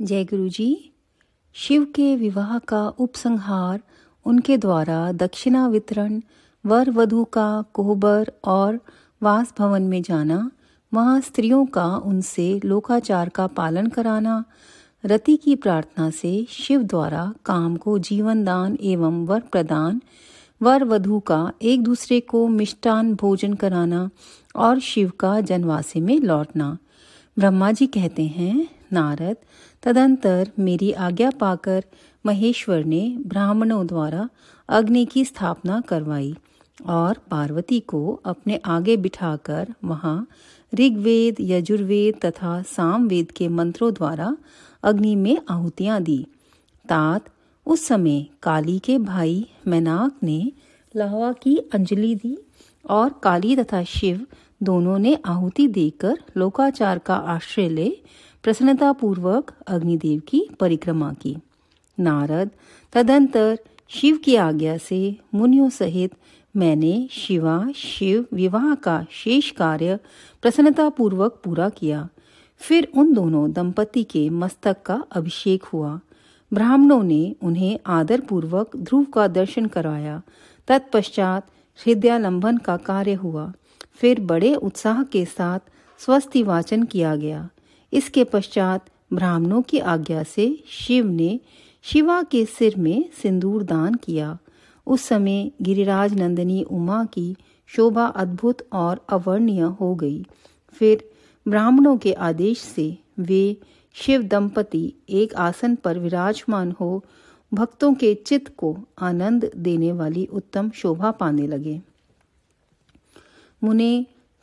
जय गुरु जी शिव के विवाह का उपसंहार उनके द्वारा दक्षिणा वितरण वर वधु का कोहबर और वास भवन में जाना वहाँ स्त्रियों का उनसे लोकाचार का पालन कराना रति की प्रार्थना से शिव द्वारा काम को जीवन दान एवं वर प्रदान वर वधु का एक दूसरे को मिष्टान भोजन कराना और शिव का जनवासे में लौटना ब्रह्मा जी कहते हैं नारद तदंतर मेरी आज्ञा पाकर महेश्वर ने ब्राह्मणों द्वारा अग्नि की स्थापना करवाई और पार्वती को अपने आगे बिठाकर वहाँ ऋग्वेद यजुर्वेद तथा सामवेद के मंत्रों द्वारा अग्नि में आहुतियाँ दी तात उस समय काली के भाई मैनाक ने लाहवा की अंजलि दी और काली तथा शिव दोनों ने आहुति देकर लोकाचार का आश्रय ले प्रसन्नतापूर्वक अग्निदेव की परिक्रमा की नारद तदंतर शिव की आज्ञा से मुनियों सहित मैंने शिवा शिव विवाह का शेष कार्य प्रसन्नतापूर्वक पूरा किया फिर उन दोनों दंपति के मस्तक का अभिषेक हुआ ब्राह्मणों ने उन्हें आदरपूर्वक ध्रुव का दर्शन कराया तत्पश्चात हृदयालंबन का कार्य हुआ फिर बड़े उत्साह के साथ स्वस्ति वाचन किया गया इसके पश्चात ब्राह्मणों की आज्ञा से शिव ने शिवा के सिर में सिंदूर दान किया उस समय गिरिराज नंदिनी उमा की शोभा अद्भुत और अवर्णीय हो गई फिर ब्राह्मणों के आदेश से वे शिव दंपति एक आसन पर विराजमान हो भक्तों के चित्त को आनंद देने वाली उत्तम शोभा पाने लगे मुने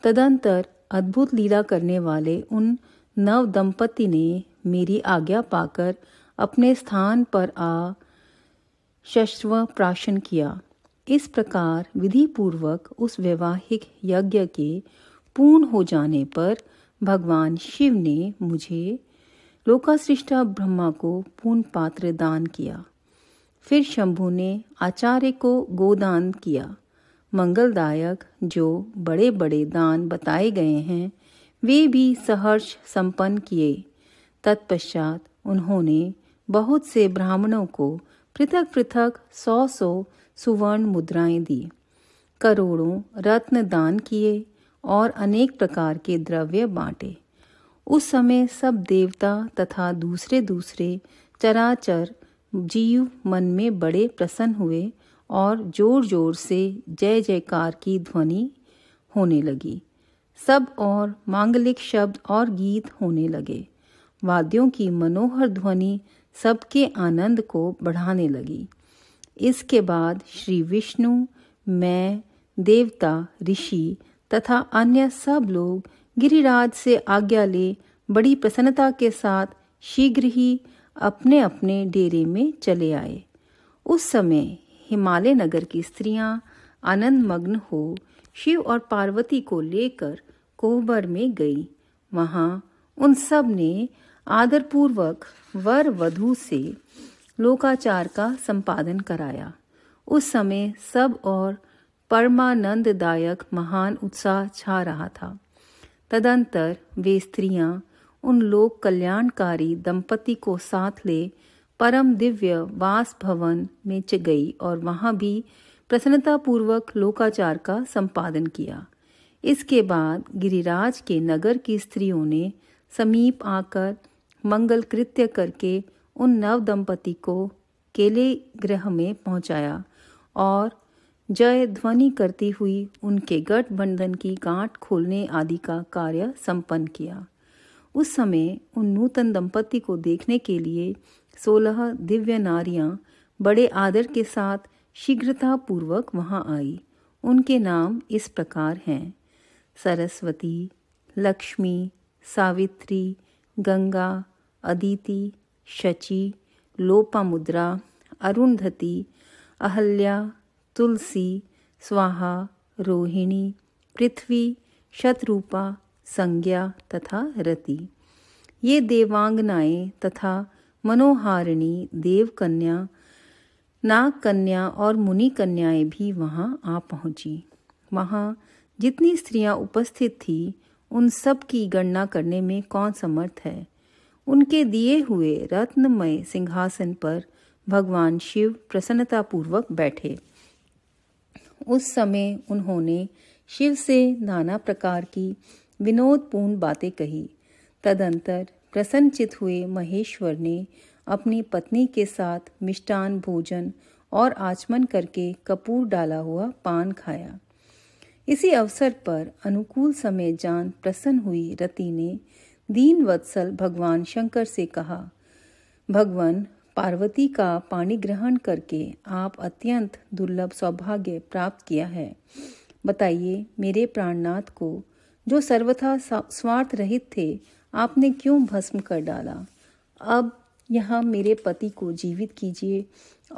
तदंतर अद्भुत लीला करने वाले उन नव दंपति ने मेरी आज्ञा पाकर अपने स्थान पर आ शस्व प्राशन किया इस प्रकार विधि पूर्वक उस वैवाहिक यज्ञ के पूर्ण हो जाने पर भगवान शिव ने मुझे लोकासृष्टा ब्रह्मा को पूर्ण पात्र दान किया फिर शंभु ने आचार्य को गोदान किया मंगलदायक जो बड़े बड़े दान बताए गए हैं वे भी सहर्ष संपन्न किए तत्पश्चात उन्होंने बहुत से ब्राह्मणों को पृथक पृथक सौ सौ सुवर्ण मुद्राएं दी करोड़ों रत्न दान किए और अनेक प्रकार के द्रव्य बांटे उस समय सब देवता तथा दूसरे दूसरे चराचर जीव मन में बड़े प्रसन्न हुए और जोर जोर से जय जयकार की ध्वनि होने लगी सब और मांगलिक शब्द और गीत होने लगे वाद्यों की मनोहर ध्वनि सबके आनंद को बढ़ाने लगी इसके बाद श्री विष्णु मैं देवता ऋषि तथा अन्य सब लोग गिरिराज से आज्ञा ले बड़ी प्रसन्नता के साथ शीघ्र ही अपने अपने डेरे में चले आए उस समय हिमालय नगर की स्त्रियां आनंद मग्न हो शिव और पार्वती को लेकर कोहबर में गई वहां उन सब ने आदरपूर्वक वर वधु से लोकाचार का संपादन कराया उस समय सब और परमानंददायक महान उत्साह छा रहा था तदंतर वे स्त्रियां उन लोक कल्याणकारी दंपति को साथ ले परम दिव्य वास भवन में च गई और वहाँ भी प्रसन्नतापूर्वक लोकाचार का संपादन किया इसके बाद गिरिराज के नगर की स्त्रियों ने समीप आकर मंगल कृत्य करके उन नव दंपति को केले ग्रह में पहुंचाया और जय ध्वनि करती हुई उनके गठबंधन की गांठ खोलने आदि का कार्य संपन्न किया उस समय उन नूतन दंपति को देखने के लिए सोलह दिव्य नारियां बड़े आदर के साथ शीघ्रता पूर्वक वहां आई उनके नाम इस प्रकार हैं सरस्वती लक्ष्मी सावित्री गंगा अदिति शची लोपामुद्रा अरुंधति अहल्या तुलसी स्वाहा रोहिणी पृथ्वी शत्रुपा संज्ञा तथा रति ये देवांगनाएं तथा मनोहारिणी देवकन्या नाग कन्या और मुनि कन्याएं भी वहां आ पहुंची वहां जितनी स्त्रियां उपस्थित थी उन सब की गणना करने में कौन समर्थ है उनके दिए हुए रत्नमय सिंहासन पर भगवान शिव प्रसन्नतापूर्वक बैठे उस समय उन्होंने शिव से नाना प्रकार की विनोदपूर्ण बातें कही तदंतर प्रसन्नचित हुए महेश्वर ने अपनी पत्नी के साथ मिष्टान भोजन और आचमन करके कपूर डाला हुआ पान खाया इसी अवसर पर अनुकूल समय जान प्रसन्न हुई रति ने दीन वत्सल भगवान शंकर से कहा भगवान पार्वती का पाणी ग्रहण करके आप अत्यंत दुर्लभ सौभाग्य प्राप्त किया है बताइए मेरे प्राणनाथ को जो सर्वथा स्वार्थ रहित थे आपने क्यों भस्म कर डाला अब यहाँ मेरे पति को जीवित कीजिए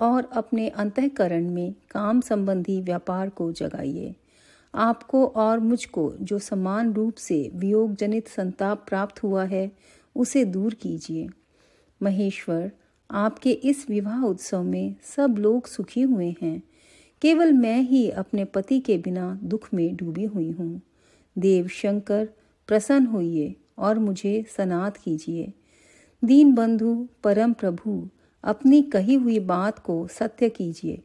और अपने अंतकरण में काम संबंधी व्यापार को जगाइए आपको और मुझको जो समान रूप से वियोग जनित संताप प्राप्त हुआ है उसे दूर कीजिए महेश्वर आपके इस विवाह उत्सव में सब लोग सुखी हुए हैं केवल मैं ही अपने पति के बिना दुख में डूबी हुई हूँ देव शंकर प्रसन्न होइए और मुझे सनात कीजिए दीन बंधु परम प्रभु अपनी कही हुई बात को सत्य कीजिए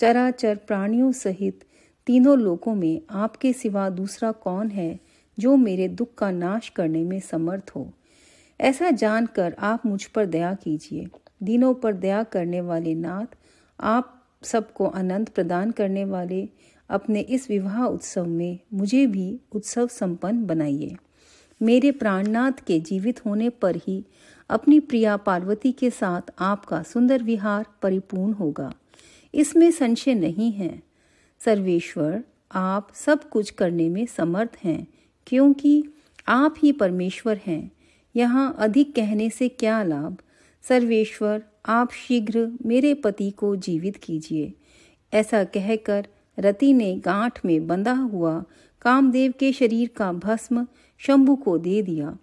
चराचर प्राणियों सहित तीनों लोकों में आपके सिवा दूसरा कौन है जो मेरे दुख का नाश करने में समर्थ हो ऐसा जानकर आप मुझ पर दया कीजिए दिनों पर दया करने वाले नाथ आप सबको आनंद प्रदान करने वाले अपने इस विवाह उत्सव में मुझे भी उत्सव संपन्न बनाइए मेरे प्राणनाथ के जीवित होने पर ही अपनी प्रिया पार्वती के साथ आपका सुंदर विहार परिपूर्ण होगा इसमें संशय नहीं है सर्वेश्वर आप सब कुछ करने में समर्थ हैं क्योंकि आप ही परमेश्वर हैं यहाँ अधिक कहने से क्या लाभ सर्वेश्वर आप शीघ्र मेरे पति को जीवित कीजिए ऐसा कहकर रति ने गांठ में बंधा हुआ कामदेव के शरीर का भस्म शंभु को दे दिया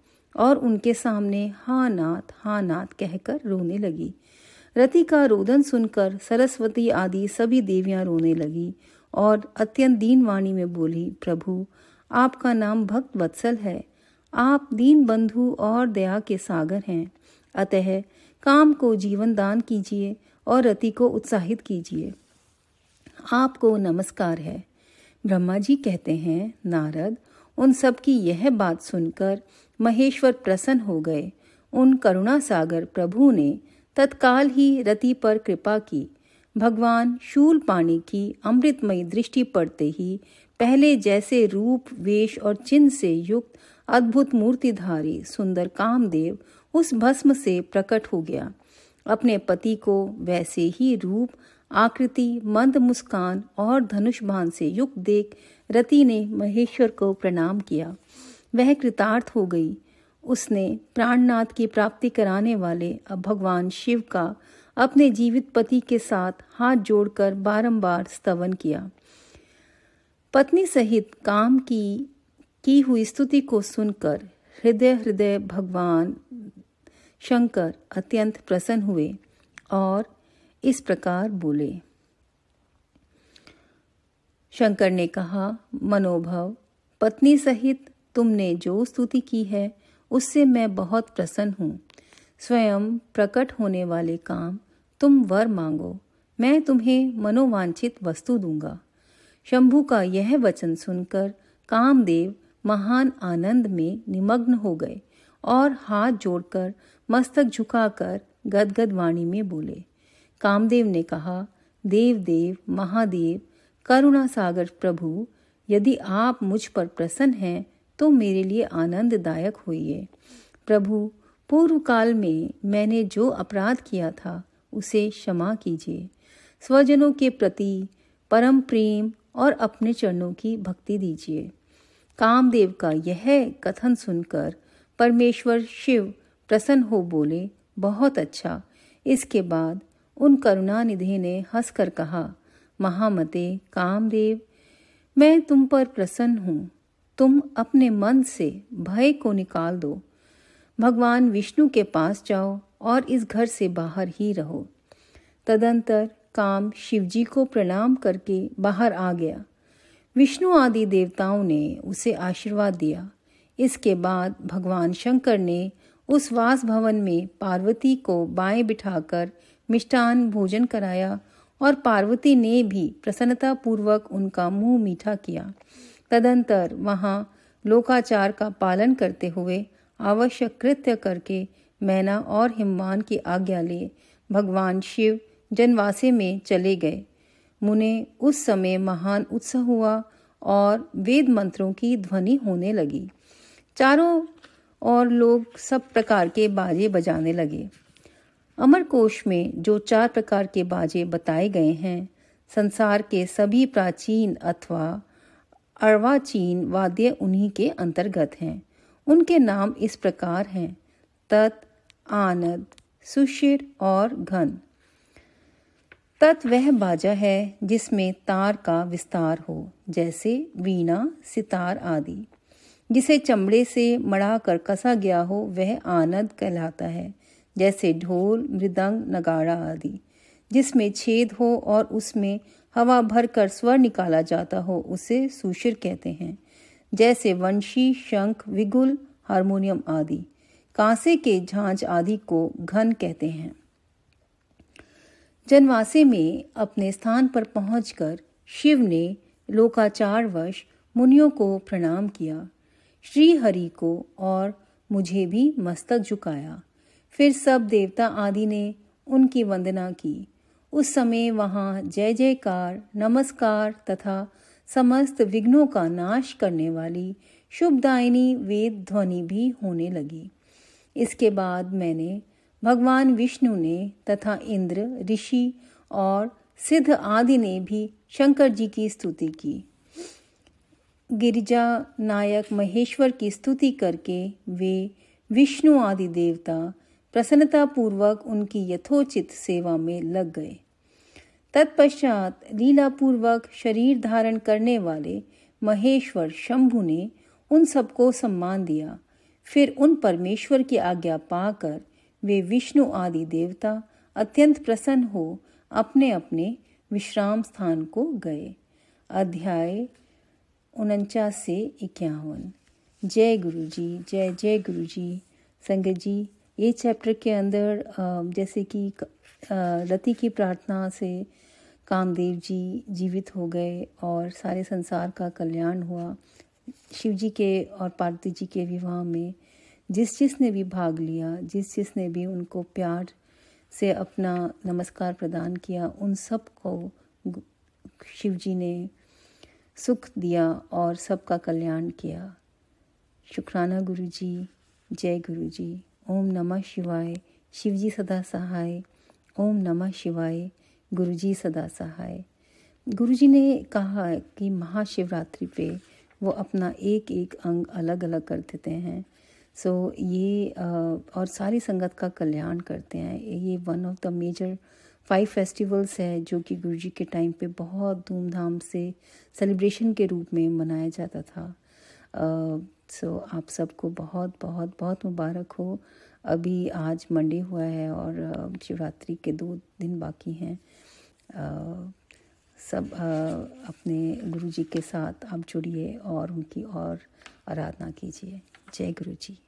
और उनके सामने हा नाथ हा नाथ कहकर रोने लगी रति का रोदन सुनकर सरस्वती आदि सभी देवियां रोने लगी और अत्यंत दीन वाणी में बोली प्रभु आपका नाम भक्त वत्सल है आप दीन बंधु और दया के सागर हैं अतः काम को जीवन दान कीजिए और रति को उत्साहित कीजिए आपको नमस्कार है ब्रह्मा जी कहते हैं नारद उन सब की यह बात सुनकर महेश्वर प्रसन्न हो गए उन करुणा सागर प्रभु ने तत्काल ही रति पर कृपा की भगवान शूल पाणी की अमृतमयी दृष्टि पड़ते ही पहले जैसे रूप वेश और चिन्ह से युक्त अद्भुत मूर्तिधारी सुंदर कामदेव उस भस्म से प्रकट हो गया अपने पति को वैसे ही रूप आकृति मंद मुस्कान और धनुष बाण से युक्त देख रति ने महेश्वर को प्रणाम किया वह कृतार्थ हो गई उसने प्राणनाथ की प्राप्ति कराने वाले भगवान शिव का अपने जीवित पति के साथ हाथ जोड़कर बारंबार स्तवन किया पत्नी सहित काम की की हुई स्तुति को सुनकर हृदय हृदय भगवान शंकर अत्यंत प्रसन्न हुए और इस प्रकार बोले शंकर ने कहा मनोभव पत्नी सहित तुमने जो स्तुति की है उससे मैं बहुत प्रसन्न हूँ स्वयं प्रकट होने वाले काम तुम वर मांगो मैं तुम्हें मनोवांछित वस्तु दूंगा शंभु का यह वचन सुनकर कामदेव महान आनंद में निमग्न हो गए और हाथ जोड़कर मस्तक झुकाकर गदगद वाणी में बोले कामदेव ने कहा देव देव महादेव करुणा सागर प्रभु यदि आप मुझ पर प्रसन्न हैं तो मेरे लिए आनंददायक होइए प्रभु पूर्व काल में मैंने जो अपराध किया था उसे क्षमा कीजिए स्वजनों के प्रति परम प्रेम और अपने चरणों की भक्ति दीजिए कामदेव का यह कथन सुनकर परमेश्वर शिव प्रसन्न हो बोले बहुत अच्छा इसके बाद उन करुणानिधि ने हंसकर कहा महामते कामदेव मैं तुम पर प्रसन्न हूँ तुम अपने मन से भय को निकाल दो भगवान विष्णु के पास जाओ और इस घर से बाहर ही रहो तदंतर काम शिवजी को प्रणाम करके बाहर आ गया विष्णु आदि देवताओं ने उसे आशीर्वाद दिया इसके बाद भगवान शंकर ने उस वास भवन में पार्वती को बाएं बिठाकर मिष्ठान भोजन कराया और पार्वती ने भी प्रसन्नतापूर्वक उनका मुंह मीठा किया तदंतर वहाँ लोकाचार का पालन करते हुए आवश्यक कृत्य करके मैना और हिमवान की आज्ञा लिए भगवान शिव जनवासे में चले गए मुने उस समय महान उत्सव हुआ और वेद मंत्रों की ध्वनि होने लगी चारों और लोग सब प्रकार के बाजे बजाने लगे अमरकोश में जो चार प्रकार के बाजे बताए गए हैं संसार के सभी प्राचीन अथवा अर्वाचीन वाद्य उन्हीं के अंतर्गत हैं उनके नाम इस प्रकार हैं तत् आनद सुशिर और घन तत् वह बाजा है जिसमें तार का विस्तार हो जैसे वीणा सितार आदि जिसे चमड़े से मड़ा कर कसा गया हो वह आनंद कहलाता है जैसे ढोल मृदंग नगाड़ा आदि जिसमें छेद हो और उसमें हवा भर कर स्वर निकाला जाता हो उसे सुशिर कहते हैं जैसे वंशी शंख विगुल हारमोनियम आदि कांसे के झांझ आदि को घन कहते हैं जनवासे में अपने स्थान पर पहुंचकर शिव ने लोकाचार वश मुनियों को प्रणाम किया श्री हरि को और मुझे भी मस्तक झुकाया फिर सब देवता आदि ने उनकी वंदना की उस समय वहाँ जय जयकार नमस्कार तथा समस्त विघ्नों का नाश करने वाली शुभदायिनी वेद ध्वनि भी होने लगी इसके बाद मैंने भगवान विष्णु ने तथा इंद्र ऋषि और सिद्ध आदि ने भी शंकर जी की स्तुति की गिरिजा नायक महेश्वर की स्तुति करके वे विष्णु आदि देवता प्रसन्नतापूर्वक उनकी यथोचित सेवा में लग गए तत्पश्चात लीलापूर्वक शरीर धारण करने वाले महेश्वर शंभु ने उन सबको सम्मान दिया फिर उन परमेश्वर की आज्ञा पाकर वे विष्णु आदि देवता अत्यंत प्रसन्न हो अपने अपने विश्राम स्थान को गए अध्याय उनचास से इक्यावन जय गुरु जी जय जय गुरु जी संगत जी ये चैप्टर के अंदर जैसे कि रति की प्रार्थना से कामदेव जी जीवित हो गए और सारे संसार का कल्याण हुआ शिव जी के और पार्वती जी के विवाह में जिस जिसने भी भाग लिया जिस जिसने भी उनको प्यार से अपना नमस्कार प्रदान किया उन सब को शिव जी ने सुख दिया और सबका कल्याण किया शुक्राना गुरु जी जय गुरु जी ओम नमः शिवाय शिवजी सदा सहाय ओम नमः शिवाय गुरुजी सदा सहाय गुरुजी ने कहा कि महाशिवरात्रि पे वो अपना एक एक अंग अलग अलग कर देते हैं सो so, ये और सारी संगत का कल्याण करते हैं ये one of the major five festivals है जो कि गुरु जी के टाइम पे बहुत धूमधाम से सेलिब्रेशन के रूप में मनाया जाता था सो so, आप सबको बहुत बहुत बहुत मुबारक हो अभी आज मंडे हुआ है और शिवरात्रि के दो दिन बाकी हैं सब आ, अपने गुरु जी के साथ आप जुड़िए और उनकी और आराधना कीजिए जय गुरु जी